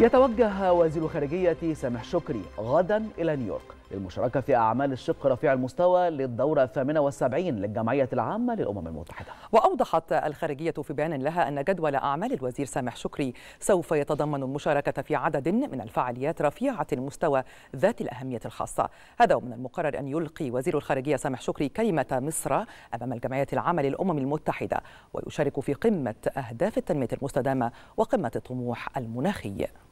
يتوجه وزير خارجية سامح شكري غدا إلى نيويورك للمشاركة في أعمال الشق رفيع المستوى للدورة 78 للجمعية العامة للأمم المتحدة وأوضحت الخارجية في بيان لها أن جدول أعمال الوزير سامح شكري سوف يتضمن المشاركة في عدد من الفعاليات رفيعة المستوى ذات الأهمية الخاصة هذا ومن المقرر أن يلقي وزير الخارجية سامح شكري كلمة مصر أمام الجمعية العامة للأمم المتحدة ويشارك في قمة أهداف التنمية المستدامة وقمة الطموح المناخي